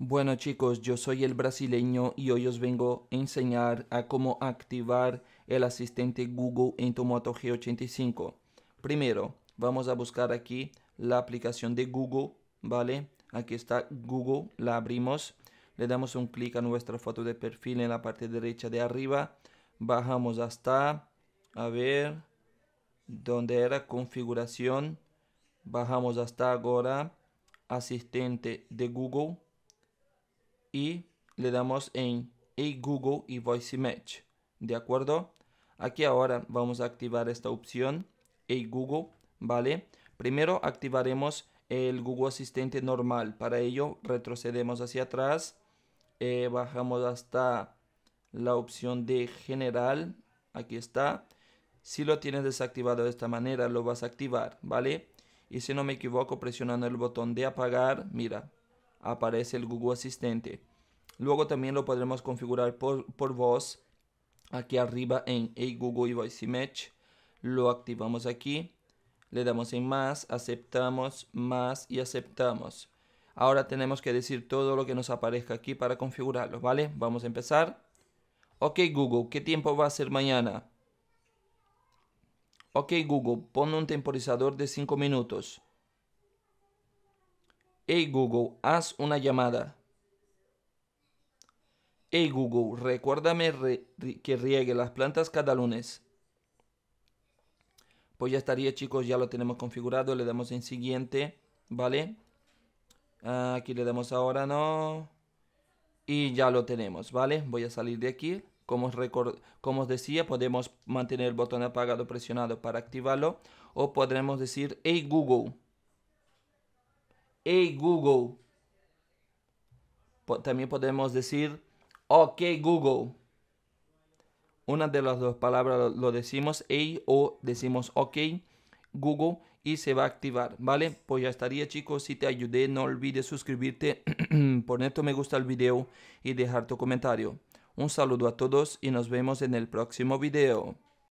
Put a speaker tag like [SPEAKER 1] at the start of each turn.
[SPEAKER 1] Bueno chicos, yo soy el brasileño y hoy os vengo a enseñar a cómo activar el asistente Google en tu Moto G85. Primero, vamos a buscar aquí la aplicación de Google, ¿vale? Aquí está Google, la abrimos, le damos un clic a nuestra foto de perfil en la parte derecha de arriba, bajamos hasta, a ver, donde era configuración, bajamos hasta ahora, asistente de Google y le damos en Hey Google y Voice Match. ¿De acuerdo? Aquí ahora vamos a activar esta opción Hey Google, ¿vale? Primero activaremos el Google Asistente normal. Para ello retrocedemos hacia atrás, eh, bajamos hasta la opción de general, aquí está. Si lo tienes desactivado de esta manera, lo vas a activar, ¿vale? Y si no me equivoco, presionando el botón de apagar, mira, aparece el Google Asistente. Luego también lo podremos configurar por, voz aquí arriba en Hey Google y Voice Match. Lo activamos aquí, le damos en más, aceptamos, más y aceptamos. Ahora tenemos que decir todo lo que nos aparezca aquí para configurarlo, ¿vale? Vamos a empezar. Ok Google, ¿qué tiempo va a ser mañana? Ok Google, pon un temporizador de 5 minutos. Hey Google, haz una llamada. Hey Google, recuérdame que riegue las plantas cada lunes. Pues ya estaría chicos, ya lo tenemos configurado. Le damos en siguiente, ¿vale? Aquí le damos ahora no. Y ya lo tenemos, ¿vale? Voy a salir de aquí. Como como os decía, podemos mantener el botón apagado presionado para activarlo. O podremos decir, hey Google. Hey Google. También podemos decir OK Google. Una de las dos palabras lo decimos hey o decimos OK Google y se va a activar, ¿vale? Pues ya estaría chicos, si te ayudé no olvides suscribirte, poner tu me gusta al video y dejar tu comentario. Un saludo a todos y nos vemos en el próximo video.